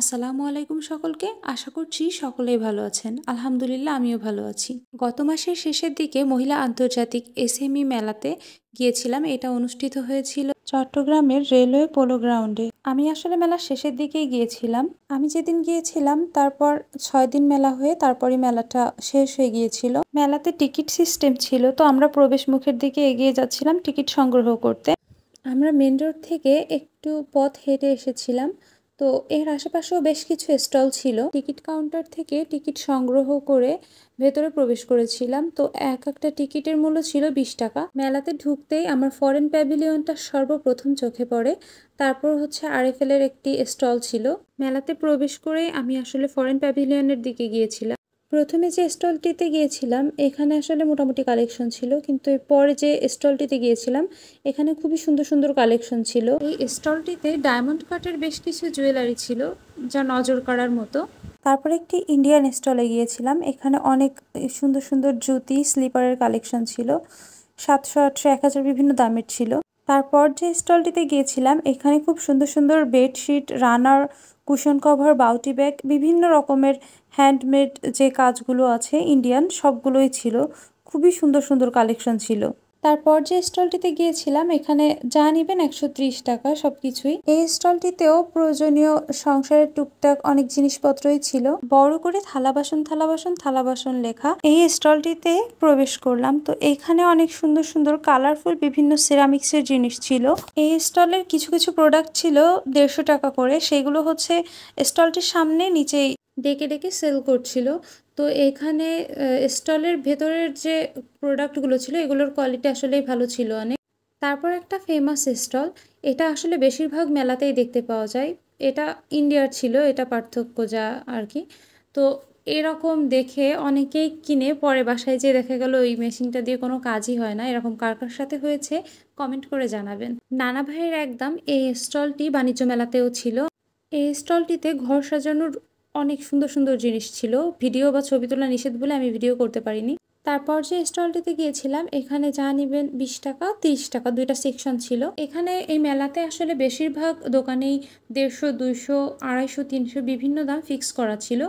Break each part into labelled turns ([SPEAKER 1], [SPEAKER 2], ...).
[SPEAKER 1] আসসালামু আলাইকুম সকলকে আশা করছি সকলেই ভালো আছেন আলহামদুলিল্লাহ আমিও ভালো আছি গত মাসের শেষের দিকে মহিলা আন্তর্জাতিক এসএমই মেলাতে গিয়েছিলাম এটা অনুষ্ঠিত হয়েছিল চট্টগ্রামের রেলওয়ে পোলো গ্রাউন্ডে আমি আসলে মেলার শেষের দিকেই গিয়েছিলাম আমি যেদিন গিয়েছিলাম তারপর ছয় দিন মেলা হয়ে তারপরই মেলাটা শেষ হয়ে গিয়েছিল মেলাতে টিকিট সিস্টেম ছিল তো আমরা প্রবেশ মুখের দিকে এগিয়ে যাচ্ছিলাম টিকিট সংগ্রহ করতে আমরা মেন রোড থেকে একটু পথ হেঁটে এসেছিলাম তো এর আশেপাশেও বেশ কিছু স্টল ছিল টিকিট কাউন্টার থেকে টিকিট সংগ্রহ করে ভেতরে প্রবেশ করেছিলাম তো এক একটা টিকিটের মূল্য ছিল বিশ টাকা মেলাতে ঢুকতেই আমার ফরেন প্যাভিলিয়নটা সর্বপ্রথম চোখে পড়ে তারপর হচ্ছে আরএফএলের একটি স্টল ছিল মেলাতে প্রবেশ করেই আমি আসলে ফরেন প্যাভিলিয়নের দিকে গিয়েছিলাম প্রথমে যে স্টলটিতে গিয়েছিলাম এখানে আসলে মোটামুটি কালেকশন ছিল কিন্তু পরে যে স্টলটিতে গিয়েছিলাম এখানে খুবই সুন্দর সুন্দর কালেকশন ছিল এই স্টলটিতে ডায়মন্ড কাটের বেশ কিছু জুয়েলারি ছিল যা নজর কাড়ার মতো তারপরে একটি ইন্ডিয়ান স্টলে গিয়েছিলাম এখানে অনেক সুন্দর সুন্দর জুতি স্লিপারের কালেকশন ছিল সাতশো আটশো এক হাজার বিভিন্ন দামের ছিল তারপর যে স্টলটিতে গিয়েছিলাম এখানে খুব সুন্দর সুন্দর বেডশিট রানার কুশন কভার বাউটি ব্যাগ বিভিন্ন রকমের হ্যান্ডমেড যে কাজগুলো আছে ইন্ডিয়ান সবগুলোই ছিল খুবই সুন্দর সুন্দর কালেকশন ছিল তারপর যে স্টলটিতে গিয়েছিলাম এখানে যা নিবেন একশো ত্রিশ টাকা সব কিছুই এই স্টলটিতেও প্রয়োজনীয় সংসারের টুকটাক অনেক জিনিসপত্রই ছিল বড় করে থালা বাসন থালা বাসন থালা বাসন লেখা এই স্টলটিতে প্রবেশ করলাম তো এখানে অনেক সুন্দর সুন্দর কালারফুল বিভিন্ন সিরামিক্সের জিনিস ছিল এই স্টলের কিছু কিছু প্রোডাক্ট ছিল দেড়শো টাকা করে সেগুলো হচ্ছে স্টলটির সামনে নিচেই ডেকে ডেকে সেল করছিল তো এখানে স্টলের ভেতরের যে প্রোডাক্টগুলো ছিল এগুলোর কোয়ালিটি আসলেই ভালো ছিল অনেক তারপর একটা ফেমাস স্টল এটা আসলে বেশিরভাগ মেলাতেই দেখতে পাওয়া যায় এটা ইন্ডিয়ার ছিল এটা পার্থক্য যা আর কি তো এরকম দেখে অনেকেই কিনে পরে বাসায় যে দেখা গেল ওই মেশিনটা দিয়ে কোনো কাজই হয় না এরকম কার কার সাথে হয়েছে কমেন্ট করে জানাবেন নানা ভাইয়ের একদম এই স্টলটি বাণিজ্য মেলাতেও ছিল এই স্টলটিতে ঘর সাজানোর অনেক সুন্দর সুন্দর জিনিস ছিল ভিডিও বা ছবি তোলা নিষেধ বলে আমি ভিডিও করতে পারিনি তারপর যে স্টলটিতে গিয়েছিলাম এখানে যা নিবেন বিশ টাকা তিরিশ টাকা দুইটা সেকশন ছিল এখানে এই মেলাতে আসলে বেশিরভাগ দোকানেই দেড়শো দুইশো আড়াইশো তিনশো বিভিন্ন দাম ফিক্স করা ছিল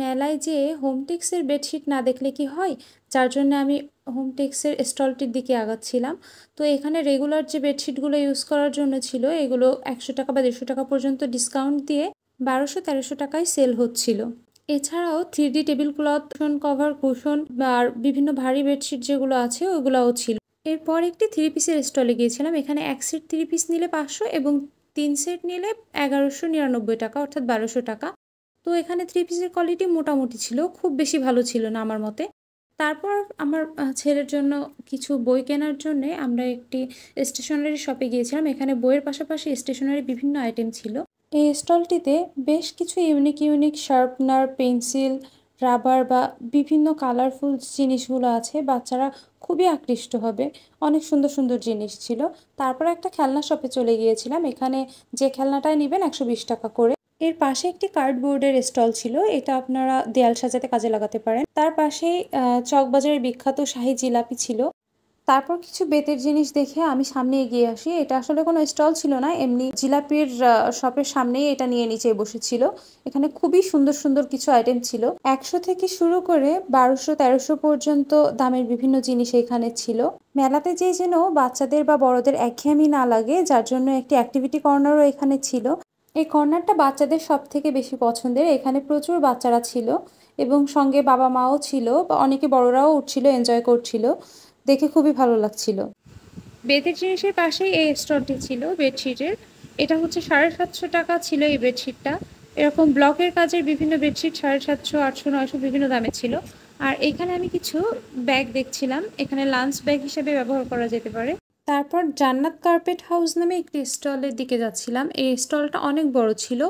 [SPEAKER 1] মেলায় যে হোমটেক্সের বেডশিট না দেখলে কি হয় যার জন্য আমি হোমটেক্সের স্টলটির দিকে আগাচ্ছিলাম তো এখানে রেগুলার যে বেডশিটগুলো ইউজ করার জন্য ছিল এগুলো একশো টাকা বা দেড়শো টাকা পর্যন্ত ডিসকাউন্ট দিয়ে বারোশো তেরোশো টাকায় সেল হচ্ছিল এছাড়াও three D table cloth cushion cover cushion আর বিভিন্ন ভারী বেডশিট যেগুলো আছে ওগুলোও ছিল এরপর একটি থ্রি পিসের স্টলে গিয়েছিলাম এখানে এক সেট থ্রি পিস নিলে পাঁচশো এবং তিন সেট নিলে এগারোশো নিরানব্বই টাকা অর্থাৎ বারোশো টাকা তো এখানে থ্রি পিসের কোয়ালিটি মোটামুটি ছিল খুব বেশি ভালো ছিল না আমার মতে তারপর আমার ছেলের জন্য কিছু বই কেনার জন্যে আমরা একটি স্টেশনারি শপে গিয়েছিলাম এখানে বইয়ের পাশাপাশি স্টেশনারি বিভিন্ন আইটেম ছিল এই স্টলটিতে বেশ কিছু unique unique sharpener pencil rubber বা বিভিন্ন কালারফুল জিনিসগুলো আছে বাচ্চারা খুবই আকৃষ্ট হবে অনেক সুন্দর সুন্দর জিনিস ছিল তারপর একটা খেলনা শপে চলে গিয়েছিলাম এখানে যে খেলনাটায় নেবেন একশো টাকা করে এর পাশে একটি কার্ডবোর্ডের স্টল ছিল এটা আপনারা দেয়াল সাজাতে কাজে লাগাতে পারেন তার পাশে চকবাজারের বিখ্যাত শাহি জিলাপি ছিল তারপর কিছু বেতের জিনিস দেখে আমি সামনে এগিয়ে আসি এটা আসলে কোনো স্টল ছিল না এমনি জিলাপির শপের সামনেই এটা নিয়ে নিচে বসেছিল এখানে খুবই সুন্দর সুন্দর কিছু আইটেম ছিল একশো থেকে শুরু করে বারোশো তেরোশো পর্যন্ত দামের বিভিন্ন জিনিস এখানে ছিল মেলাতে যে যেন বাচ্চাদের বা বড়দের একঘেয়েমি না লাগে যার জন্য একটি অ্যাক্টিভিটি কর্নারও এখানে ছিল এই কর্নারটা বাচ্চাদের সব থেকে বেশি পছন্দের এখানে প্রচুর বাচ্চারা ছিল এবং সঙ্গে বাবা মাও ছিল বা অনেকে বড়রাও উঠছিল এনজয় করছিল দেখে খুবই ভালো লাগছিল বেতের জিনিসের পাশেই এই স্টলটি ছিল বেডশিটের এটা হচ্ছে সাড়ে সাতশো টাকা ছিল এই বেডশিটটা এরকম ব্লকের কাজের বিভিন্ন বেডশিট সাড়ে সাতশো আটশো নয়শো বিভিন্ন দামে ছিল আর এখানে আমি কিছু ব্যাগ দেখছিলাম এখানে লাঞ্চ ব্যাগ হিসেবে ব্যবহার করা যেতে পারে তারপর জান্নাত কার্পেট হাউস নামে একটি স্টলের দিকে যাচ্ছিলাম এই স্টলটা অনেক বড় ছিল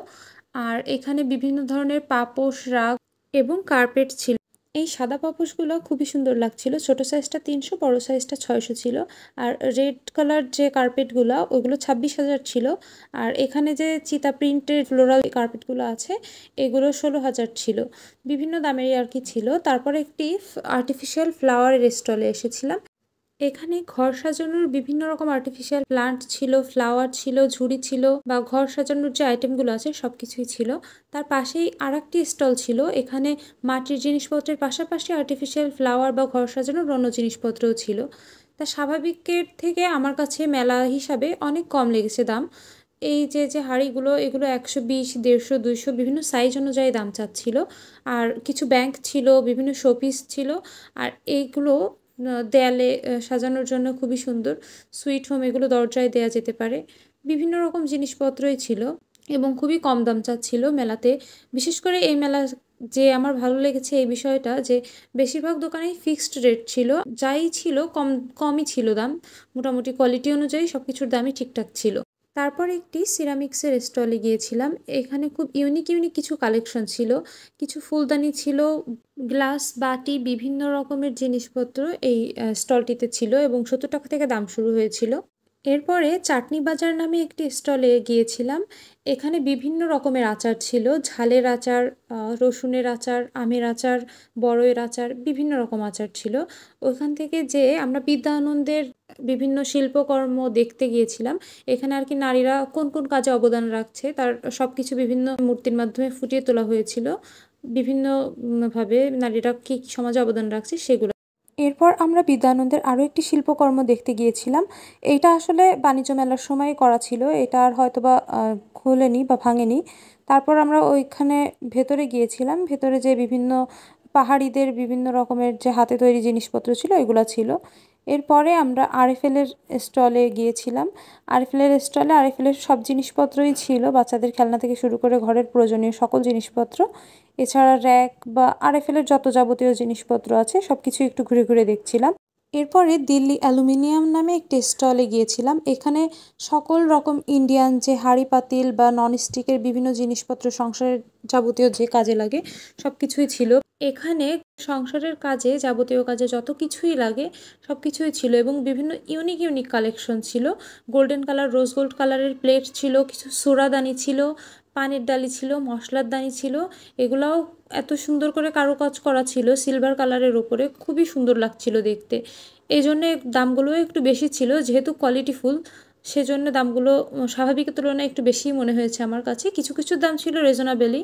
[SPEAKER 1] আর এখানে বিভিন্ন ধরনের পাপোশ রাগ এবং কার্পেট ছিল এই সাদা পাপোশগুলো খুবই সুন্দর লাগছিল ছোট সাইজটা তিনশো বড় সাইজটা ছয়শো ছিল আর রেড কালার যে কার্পেটগুলো ওগুলো ছাব্বিশ হাজার ছিল আর এখানে যে চিতা প্রিন্টের ফ্লোরাল কার্পেটগুলো আছে এগুলো ষোলো হাজার ছিল বিভিন্ন দামেরই আর কি ছিল তারপর একটি আর্টিফিশিয়াল ফ্লাওয়ারের স্টলে এসেছিলাম এখানে ঘর সাজানোর বিভিন্ন রকম আর্টিফিশিয়াল প্লান্ট ছিল ফ্লাওয়ার ছিল ঝুড়ি ছিল বা ঘর সাজানোর যে আইটেমগুলো আছে সব কিছুই ছিল তার পাশেই আর একটি স্টল ছিল এখানে মাটির জিনিসপত্রের পাশাপাশি আর্টিফিশিয়াল ফ্লাওয়ার বা ঘর সাজানোর অন্য জিনিসপত্রও ছিল তা স্বাভাবিকের থেকে আমার কাছে মেলা হিসাবে অনেক কম লেগেছে দাম এই যে যে হাড়িগুলো এগুলো একশো বিশ দেড়শো দুইশো বিভিন্ন সাইজ অনুযায়ী দাম চাচ্ছিল আর কিছু ব্যাংক ছিল বিভিন্ন শোপিস ছিল আর এইগুলো দেয়ালে সাজানোর জন্য খুবই সুন্দর সুইট হোম এগুলো দরজায় দেয়া যেতে পারে বিভিন্ন রকম জিনিসপত্রই ছিল এবং খুবই কম দাম চাচ্ছিল মেলাতে বিশেষ করে এই মেলা যে আমার ভালো লেগেছে এই বিষয়টা যে বেশিরভাগ দোকানেই ফিক্সড রেট ছিল যাই ছিল কম কমই ছিল দাম মোটামুটি কোয়ালিটি অনুযায়ী সব কিছুর দামই ঠিকঠাক ছিল তারপর একটি সিরামিক্সের স্টলে গিয়েছিলাম এখানে খুব ইউনিক ইউনিক কিছু কালেকশন ছিল কিছু ফুলদানি ছিল গ্লাস বাটি বিভিন্ন রকমের জিনিসপত্র এই স্টলটিতে ছিল এবং সত্তর টাকা থেকে দাম শুরু হয়েছিল এরপরে চাটনি বাজার নামে একটি স্টলে গিয়েছিলাম এখানে বিভিন্ন রকমের আচার ছিল ঝালের আচার রসুনের আচার আমের আচার বড়য়ের আচার বিভিন্ন রকম আচার ছিল ওইখান থেকে যে আমরা বিদ্যানন্দের বিভিন্ন শিল্পকর্ম দেখতে গিয়েছিলাম এখানে আর কি নারীরা কোন কোন কাজে অবদান রাখছে তার সব কিছু বিভিন্ন মূর্তির মাধ্যমে ফুটিয়ে তোলা হয়েছিল বিভিন্নভাবে নারীরা কী সমাজে অবদান রাখছে সেগুলো এরপর আমরা বিদ্যানন্দের আরও একটি শিল্পকর্ম দেখতে গিয়েছিলাম এইটা আসলে বাণিজ্য মেলার সময় করা ছিল এটা আর হয়তো বা খোলেনি বা ভাঙেনি তারপর আমরা ওইখানে ভেতরে গিয়েছিলাম ভেতরে যে বিভিন্ন পাহাড়িদের বিভিন্ন রকমের যে হাতে তৈরি জিনিসপত্র ছিল এগুলো ছিল এরপরে আমরা আরএফএলের স্টলে গিয়েছিলাম আরএফএলের স্টলে আরএফএলের সব জিনিসপত্রই ছিল বাচ্চাদের খেলনা থেকে শুরু করে ঘরের প্রয়োজনীয় সকল জিনিসপত্র এছাড়া র্যাক বা আরএফএলের যত যাবতীয় জিনিসপত্র আছে সব কিছু একটু ঘুরে ঘুরে দেখছিলাম এরপরে দিল্লি অ্যালুমিনিয়াম নামে একটি স্টলে গিয়েছিলাম এখানে সকল রকম ইন্ডিয়ান যে হাঁড়ি পাতিল বা ননস্টিকের বিভিন্ন জিনিসপত্র সংসারের যাবতীয় যে কাজে লাগে সব কিছুই ছিল এখানে সংসারের কাজে যাবতীয় কাজে যত কিছুই লাগে সব কিছুই ছিল এবং বিভিন্ন ইউনিক ইউনিক কালেকশন ছিল গোল্ডেন কালার রোজ গোল্ড কালারের প্লেট ছিল কিছু সোরাদানি ছিল পানির ডালি ছিল মশলার দানি ছিল এগুলাও এত সুন্দর করে কারুকাজ করা ছিল সিলভার কালারের ওপরে খুবই সুন্দর লাগছিল দেখতে এই জন্যে দামগুলোও একটু বেশি ছিল যেহেতু কোয়ালিটি ফুল সেজন্য দামগুলো স্বাভাবিকের তুলনায় একটু বেশি মনে হয়েছে আমার কাছে কিছু কিছু দাম ছিল রিজনেবলই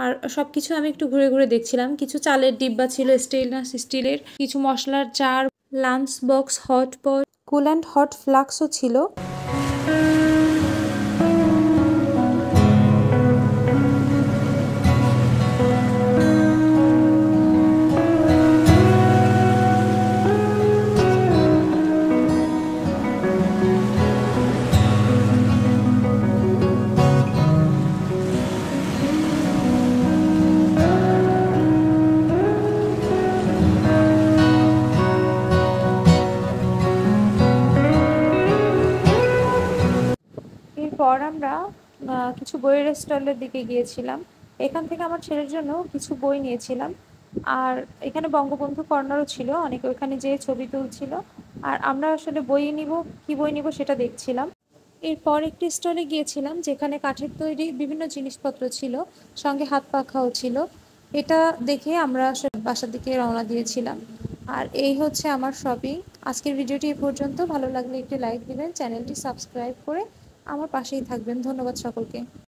[SPEAKER 1] আর সব কিছু আমি একটু ঘুরে ঘুরে দেখছিলাম কিছু চালের ডিব্বা ছিল স্টেনলেস স্টিলের কিছু মশলার চার lunch box hot pot cool and hot ফ্লাক্সও ছিল পর আমরা কিছু বইয়ের স্টলের দিকে গিয়েছিলাম এখান থেকে আমার ছেলের জন্য কিছু বই নিয়েছিলাম আর এখানে বঙ্গবন্ধু কর্নারও ছিল অনেকে ওখানে যেয়ে ছবি তুলছিল আর আমরা আসলে বই নিব কি বই নিব সেটা দেখছিলাম এরপর একটি স্টলে গিয়েছিলাম যেখানে কাঠের তৈরি বিভিন্ন জিনিসপত্র ছিল সঙ্গে হাত পাখাও ছিল এটা দেখে আমরা বাসার দিকে রওনা দিয়েছিলাম আর এই হচ্ছে আমার শপিং আজকের ভিডিওটি এ পর্যন্ত ভালো লাগলে একটি লাইক দিবেন চ্যানেলটি সাবস্ক্রাইব করে আমার পাশেই থাকবেন ধন্যবাদ সকলকে